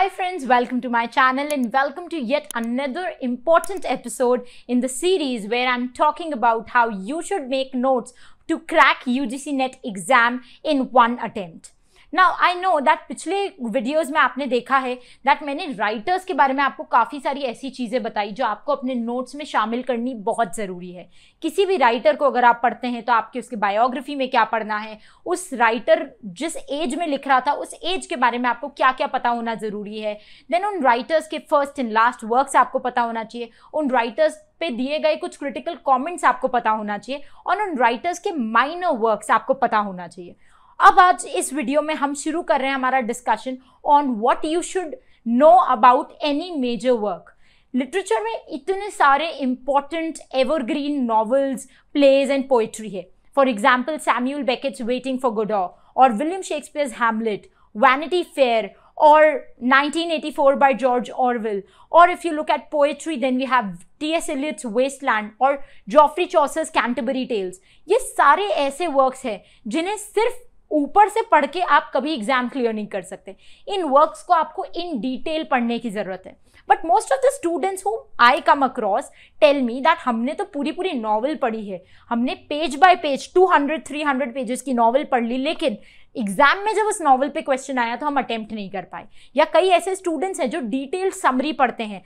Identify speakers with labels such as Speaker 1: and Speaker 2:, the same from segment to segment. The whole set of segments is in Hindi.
Speaker 1: Hi friends, welcome to my channel and welcome to yet another important episode in the series where I'm talking about how you should make notes to crack UGC NET exam in one attempt. Now I know that पिछले वीडियोज़ में आपने देखा है दैट मैंने राइटर्स के बारे में आपको काफ़ी सारी ऐसी चीज़ें बताई जो आपको अपने नोट्स में शामिल करनी बहुत ज़रूरी है किसी भी राइटर को अगर आप पढ़ते हैं तो आपके उसके बायोग्राफी में क्या पढ़ना है उस राइटर जिस एज में लिख रहा था उस एज के बारे में आपको क्या क्या पता होना ज़रूरी है देन उन राइटर्स के फर्स्ट एंड लास्ट वर्क्स आपको पता होना चाहिए उन राइटर्स पे दिए गए कुछ क्रिटिकल कमेंट्स आपको पता होना चाहिए और उन राइटर्स के माइनर वर्क्स आपको पता होना चाहिए अब आज इस वीडियो में हम शुरू कर रहे हैं हमारा discussion on what you should know about any major work literature में इतने सारे important evergreen novels plays and poetry है for example Samuel Beckett's Waiting for Godot और William Shakespeare's Hamlet Vanity Fair और 1984 ऑरविल और if you look at poetry then we have T S Eliot's Waste Land और जॉफ्री चौसर्स कैंटबरी टेल्स ये सारे ऐसे वर्क्स हैं जिन्हें सिर्फ ऊपर से पढ़ के आप कभी एग्जाम क्लियर नहीं कर सकते इन वर्क्स को आपको इन डिटेल पढ़ने की ज़रूरत है but most of the students who I come across tell me that हमने तो पूरी पूरी नॉवल पढ़ी है हमने पेज बाय पेज 200 300 पेजेस की नॉवल पढ़ ली लेकिन एग्जाम में जब उस नॉवल पे क्वेश्चन आया तो हम अटेम्प्ट नहीं कर पाए या कई ऐसे स्टूडेंट्स हैं जो डिटेल्ड समरी पढ़ते हैं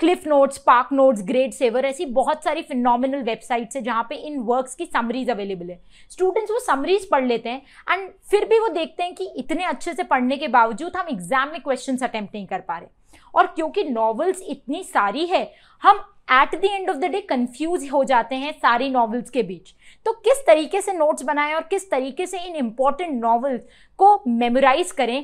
Speaker 1: Cliff Notes Spark Notes Grade Saver ऐसी बहुत सारी फिनोमिनल वेबसाइट्स है जहाँ पे इन वर्क्स की समरीज अवेलेबल है स्टूडेंट्स वो समरीज पढ़ लेते हैं एंड फिर भी वो देखते हैं कि इतने अच्छे से पढ़ने के बावजूद हम एग्जाम में क्वेश्चन अटैम्प्ट नहीं कर पा रहे और क्योंकि नॉवल्स इतनी सारी है हम at the end of the day confused हो जाते हैं सारी नॉवेल्स के बीच तो किस तरीके से नोट्स बनाएं और किस तरीके से इन इंपॉर्टेंट नॉवेल्स को मेमोराइज करें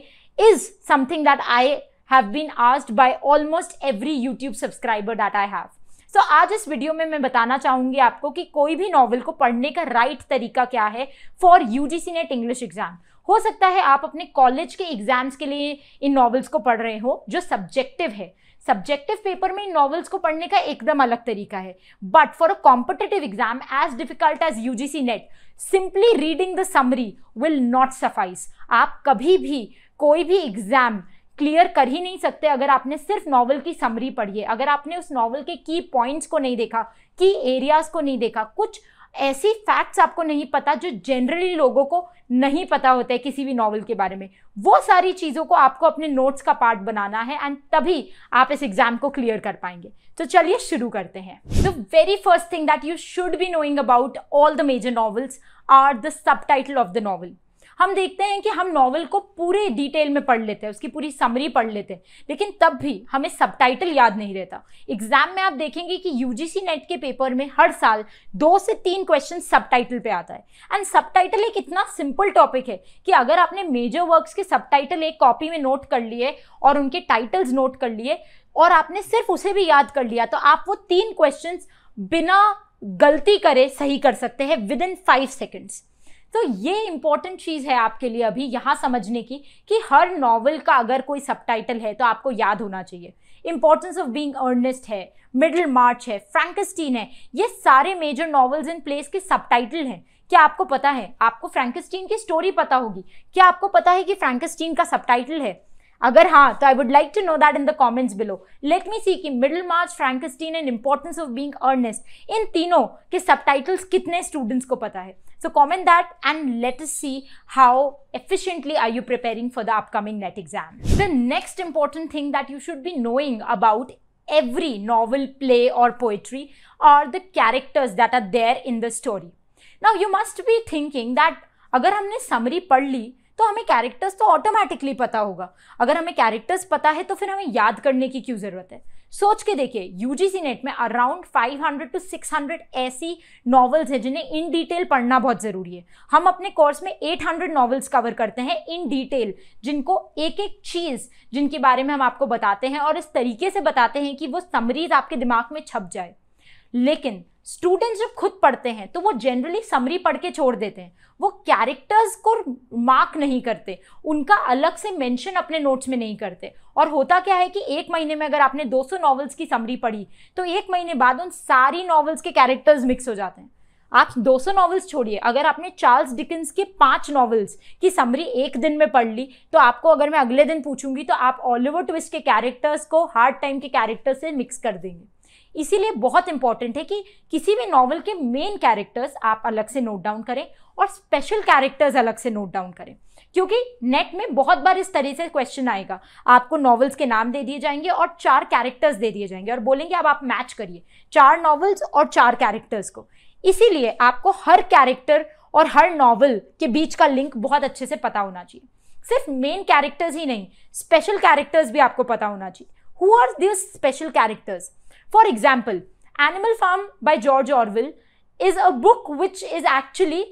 Speaker 1: is something that I have been asked by almost every YouTube subscriber that I have so आज इस वीडियो में मैं बताना चाहूंगी आपको कि कोई भी नॉवल को पढ़ने का राइट तरीका क्या है for UGC NET English exam हो सकता है आप अपने कॉलेज के एग्जाम्स के लिए इन नॉवेल्स को पढ़ रहे हो जो सब्जेक्टिव है सब्जेक्टिव पेपर में नॉवेल्स को पढ़ने का एकदम अलग तरीका है but for a competitive exam as difficult as U G C NET simply reading the summary will not suffice आप कभी भी कोई भी एग्जाम क्लियर कर ही नहीं सकते अगर आपने सिर्फ नॉवल की समरी पढ़ी है अगर आपने उस नॉवल के की पॉइंट्स को नहीं देखा की एरियाज को नहीं देखा कुछ ऐसी फैक्ट्स आपको नहीं पता जो जनरली लोगों को नहीं पता होता है किसी भी नॉवल के बारे में वो सारी चीज़ों को आपको अपने नोट्स का पार्ट बनाना है एंड तभी आप इस एग्जाम को क्लियर कर पाएंगे तो चलिए शुरू करते हैं the very first thing that you should be knowing about all the major novels are the subtitle of the novel हम देखते हैं कि हम नॉवल को पूरे डिटेल में पढ़ लेते हैं उसकी पूरी समरी पढ़ लेते हैं लेकिन तब भी हमें सब याद नहीं रहता एग्जाम में आप देखेंगे कि यूजीसी नेट के पेपर में हर साल दो से तीन क्वेश्चन सब पे आता है एंड सब एक इतना सिंपल टॉपिक है कि अगर आपने मेजर वर्क्स के सब एक कॉपी में नोट कर लिए और उनके टाइटल्स नोट कर लिए और आपने सिर्फ उसे भी याद कर लिया तो आप वो तीन क्वेश्चंस बिना गलती करे सही कर सकते हैं विद इन फाइव सेकेंड्स तो ये इंपॉर्टेंट चीज़ है आपके लिए अभी यहां समझने की कि हर नॉवल का अगर कोई सबटाइटल है तो आपको याद होना चाहिए इंपॉर्टेंस ऑफ बींग अर्नेस्ट है मिडिल मार्च है फ्रैंकस्टीन है ये सारे मेजर नॉवेल्स इन प्लेस के सबटाइटल हैं क्या आपको पता है आपको फ्रैंकस्टीन की स्टोरी पता होगी क्या आपको पता है कि फ्रैंकस्टीन का सबटाइटल है अगर हाँ तो I would like to know that in the comments below let me see कि Middlemarch Frankenstein and importance of being Earnest इन तीनों के सब कितने स्टूडेंट्स को पता है So comment that and let us see how efficiently are you preparing for the upcoming NET exam. The next important thing that you should be knowing about every novel, play or poetry are the characters that are there in the story. Now you must be thinking that agar humne summary pad li तो हमें कैरेक्टर्स तो ऑटोमेटिकली पता होगा अगर हमें कैरेक्टर्स पता है तो फिर हमें याद करने की क्यों ज़रूरत है सोच के देखिए यूजीसी नेट में अराउंड 500 टू 600 ऐसी नॉवेल्स हैं जिन्हें इन डिटेल पढ़ना बहुत ज़रूरी है हम अपने कोर्स में 800 नॉवेल्स कवर करते हैं इन डिटेल जिनको एक एक चीज़ जिनके बारे में हम आपको बताते हैं और इस तरीके से बताते हैं कि वो समरीज आपके दिमाग में छप जाए लेकिन स्टूडेंट्स जब खुद पढ़ते हैं तो वो जनरली समरी पढ़ के छोड़ देते हैं वो कैरेक्टर्स को मार्क नहीं करते उनका अलग से मेंशन अपने नोट्स में नहीं करते और होता क्या है कि एक महीने में अगर आपने 200 नॉवेल्स की समरी पढ़ी तो एक महीने बाद उन सारी नॉवेल्स के कैरेक्टर्स मिक्स हो जाते हैं आप 200 नॉवेल्स छोड़िए अगर आपने चार्ल्स डिकिंस के पांच नॉवेल्स की समरी एक दिन में पढ़ ली तो आपको अगर मैं अगले दिन पूछूंगी तो आप ऑलिवर ट्विस्ट के कैरेक्टर्स को हार्ड टाइम के कैरेक्टर से मिक्स कर देंगे इसीलिए बहुत इंपॉर्टेंट है कि किसी भी नॉवल के मेन कैरेक्टर्स आप अलग से नोट डाउन करें और स्पेशल कैरेक्टर्स अलग से नोट डाउन करें क्योंकि नेट में बहुत बार इस तरह से क्वेश्चन आएगा आपको नॉवेल्स के नाम दे दिए जाएंगे और चार कैरेक्टर्स दे दिए जाएंगे और बोलेंगे अब आप मैच करिए चार नॉवेल्स और चार कैरेक्टर्स को इसीलिए आपको हर कैरेक्टर और हर नॉवल के बीच का लिंक बहुत अच्छे से पता होना चाहिए सिर्फ मेन कैरेक्टर्स ही नहीं स्पेशल कैरेक्टर्स भी आपको पता होना चाहिए who are this special characters for example Animal Farm by George Orwell is a book which is actually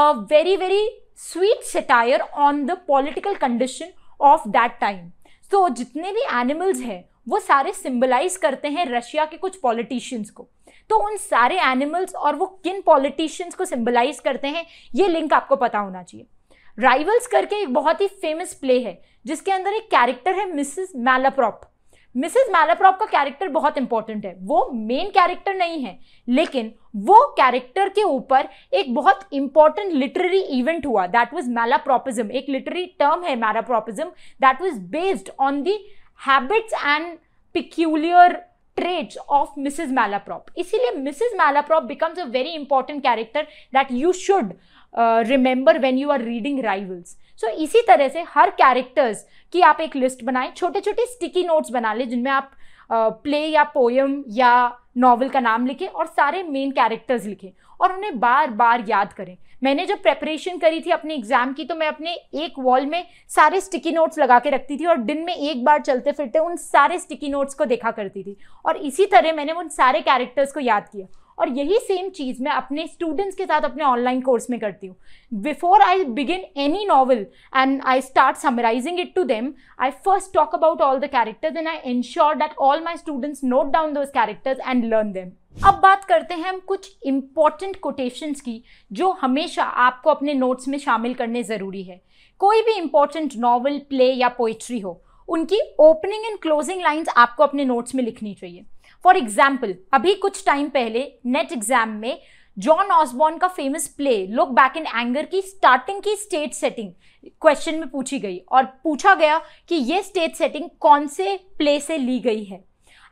Speaker 1: a very very sweet satire on the political condition of that time तो जितने भी एनिमल्स हैं वो सारे सिंबलाइज करते हैं रशिया के कुछ पॉलिटिशियंस को तो उन सारे एनिमल्स और वो किन पॉलिटिशियंस को सिंबलाइज करते हैं ये लिंक आपको पता होना चाहिए राइवल्स करके एक बहुत ही फेमस प्ले है जिसके अंदर एक कैरेक्टर है मिसेस मैलाप्रॉप मिसेस मैलाप्रॉप का कैरेक्टर बहुत इंपॉर्टेंट है वो मेन कैरेक्टर नहीं है लेकिन वो कैरेक्टर के ऊपर एक बहुत इंपॉर्टेंट लिटरेरी इवेंट हुआ दैट वाज मैलाप्रॉपिज्म एक लिटरेरी टर्म है malapropism that was based on the habits and peculiar traits of Mrs Malaprop इसीलिए Mrs Malaprop becomes a very important character that you should remember when you are reading Rivals so so, इसी तरह से हर कैरेक्टर्स की आप एक लिस्ट बनाएं छोटे छोटे स्टिकी नोट्स बना लें जिनमें आप प्ले या पोएम या नॉवल का नाम लिखें और सारे मेन कैरेक्टर्स लिखें और उन्हें बार बार याद करें मैंने जब प्रेपरेशन करी थी अपने एग्ज़ाम की तो मैं अपने एक वॉल में सारे स्टिकी नोट्स लगा के रखती थी और दिन में एक बार चलते फिरते उन सारे स्टिकी नोट्स को देखा करती थी और इसी तरह मैंने उन सारे कैरेक्टर्स को याद किया और यही सेम चीज़ मैं अपने स्टूडेंट्स के साथ अपने ऑनलाइन कोर्स में करती हूँ before I begin any novel and I start summarising it to them I first talk about all the characters and I ensure that all my students note down those characters and learn them अब बात करते हैं हम कुछ इंपॉर्टेंट कोटेशंस की जो हमेशा आपको अपने नोट्स में शामिल करने ज़रूरी है कोई भी इंपॉर्टेंट नॉवल प्ले या पोइट्री हो उनकी ओपनिंग एंड क्लोजिंग लाइंस आपको अपने नोट्स में लिखनी चाहिए फॉर एग्जाम्पल अभी कुछ टाइम पहले नेट एग्जाम में जॉन ऑसबॉर्न का famous play Look Back in Anger की स्टार्टिंग की स्टेट सेटिंग क्वेश्चन में पूछी गई और पूछा गया कि ये स्टेट सेटिंग कौन से प्ले से ली गई है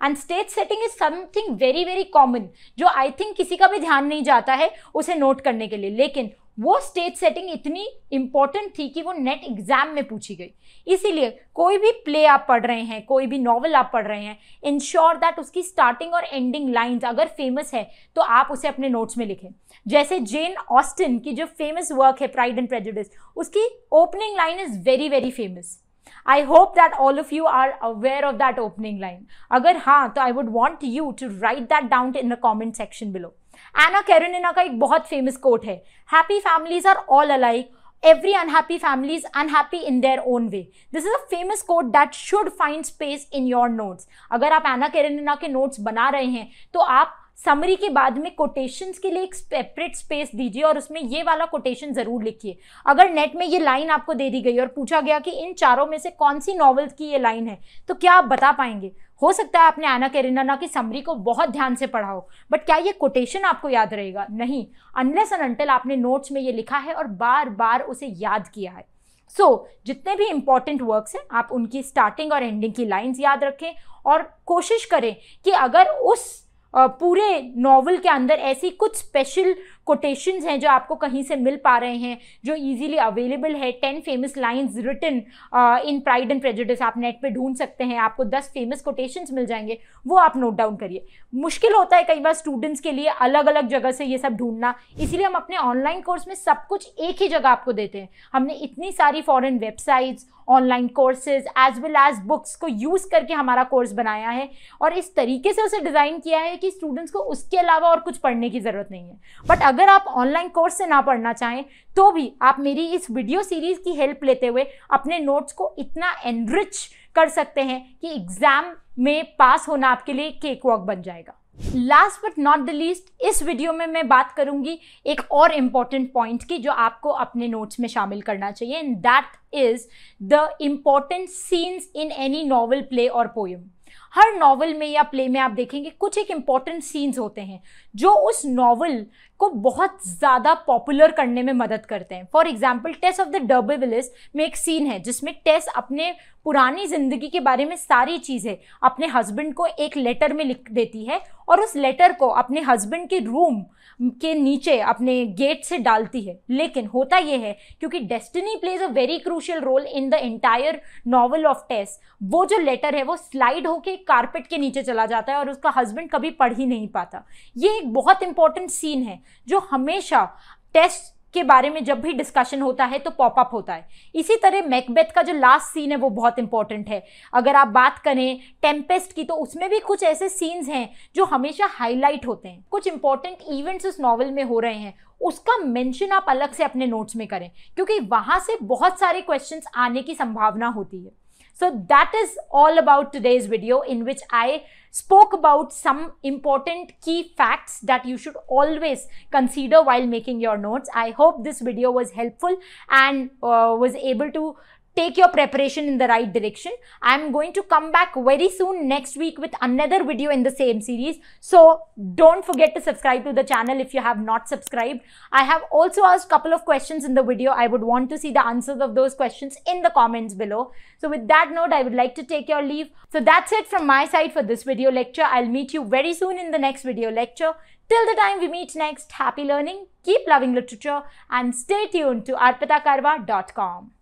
Speaker 1: and stage setting is something very very common जो आई थिंक किसी का भी ध्यान नहीं जाता है उसे नोट करने के लिए लेकिन वो स्टेज सेटिंग इतनी इंपॉर्टेंट थी कि वो नेट एग्जाम में पूछी गई इसीलिए कोई भी प्ले आप पढ़ रहे हैं कोई भी नॉवल आप पढ़ रहे हैं इंश्योर दैट उसकी स्टार्टिंग और एंडिंग लाइंस अगर फेमस है तो आप उसे अपने नोट्स में लिखें जैसे जेन ऑस्टिन की जो फेमस वर्क है प्राइड एंड प्रेजुडिस उसकी opening line is very very famous I hope that all of you are aware of that opening line अगर हाँ तो I would want you to write that down in the comment section below Anna Karenina का एक बहुत फेमस कोट है happy families are all alike every unhappy families unhappy in their own way this is a famous quote that should find space in your notes अगर आप एना कैरेना के नोट्स बना रहे हैं तो आप समरी के बाद में कोटेशंस के लिए एक सेपरेट स्पेस दीजिए और उसमें ये वाला कोटेशन ज़रूर लिखिए अगर नेट में ये लाइन आपको दे दी गई और पूछा गया कि इन चारों में से कौन सी नॉवेल्स की ये लाइन है तो क्या आप बता पाएंगे हो सकता है आपने आना केरिनाना की समरी को बहुत ध्यान से पढ़ा हो बट क्या ये कोटेशन आपको याद रहेगा नहीं अनलेस एंड अनटिल आपने नोट्स में ये लिखा है और बार बार उसे याद किया है सो so, जितने भी इंपॉर्टेंट वर्क्स हैं आप उनकी स्टार्टिंग और एंडिंग की लाइंस याद रखें और कोशिश करें कि अगर उस पूरे नावल के अंदर ऐसी कुछ स्पेशल कोटेशंस हैं जो आपको कहीं से मिल पा रहे हैं जो इजीली अवेलेबल है ten famous lines written in Pride and Prejudice आप नेट पे ढूंढ सकते हैं आपको दस फेमस कोटेशंस मिल जाएंगे वो आप नोट डाउन करिए मुश्किल होता है कई बार स्टूडेंट्स के लिए अलग अलग जगह से ये सब ढूंढना इसीलिए हम अपने ऑनलाइन कोर्स में सब कुछ एक ही जगह आपको देते हैं हमने इतनी सारी foreign websites online courses as well as books को यूज़ करके हमारा कोर्स बनाया है और इस तरीके से उसे डिज़ाइन किया है है कि स्टूडेंट्स को उसके अलावा और कुछ पढ़ने की ज़रूरत नहीं है बट अगर आप ऑनलाइन कोर्स से ना पढ़ना चाहें तो भी आप मेरी इस वीडियो सीरीज़ की हेल्प लेते हुए अपने नोट्स को इतना एनरिच कर सकते हैं कि एग्ज़ाम में पास होना आपके लिए केक वॉक बन जाएगा last but not the least इस वीडियो में मैं बात करूंगी एक और इम्पॉर्टेंट पॉइंट की जो आपको अपने नोट्स में शामिल करना चाहिए and that is the important scenes in any novel play और पोएम हर नॉवल में या प्ले में आप देखेंगे कुछ एक इम्पॉर्टेंट सीन्स होते हैं जो उस नॉवल को बहुत ज़्यादा पॉपुलर करने में मदद करते हैं for example Tess of the d'Urbervilles में एक सीन है जिसमें टेस अपने पुरानी ज़िंदगी के बारे में सारी चीज़ें अपने हस्बैंड को एक लेटर में लिख देती है और उस लेटर को अपने हस्बैंड के रूम के नीचे अपने गेट से डालती है लेकिन होता यह है क्योंकि destiny plays a very crucial role in the entire novel of Tess वो जो लेटर है वो स्लाइड होके एक कारपेट के नीचे चला जाता है और उसका हस्बैंड कभी पढ़ ही नहीं पाता ये एक बहुत इंपॉर्टेंट सीन है जो हमेशा टेस्ट के बारे में जब भी डिस्कशन होता है तो पॉपअप होता है इसी तरह मैकबेथ का जो लास्ट सीन है वो बहुत इंपॉर्टेंट है अगर आप बात करें टेम्पेस्ट की तो उसमें भी कुछ ऐसे सीन्स हैं जो हमेशा हाईलाइट होते हैं कुछ इंपॉर्टेंट इवेंट्स उस नॉवल में हो रहे हैं उसका मेंशन आप अलग से अपने नोट्स में करें क्योंकि वहां से बहुत सारे क्वेश्चंस आने की संभावना होती है So that is all about today's video in which I spoke about some important key facts that you should always consider while making your notes. I hope this video was helpful and uh, was able to take your preparation in the right direction. I'm going to come back very soon next week with another video in the same series. So don't forget to subscribe to the channel if you have not subscribed. I have also asked couple of questions in the video. I would want to see the answers of those questions in the comments below. So with that note, I would like to take your leave. So that's it from my side for this video lecture. I'll meet you very soon in the next video lecture. Till the time we meet next, happy learning, keep loving literature and stay tuned to arpitakarwa.com.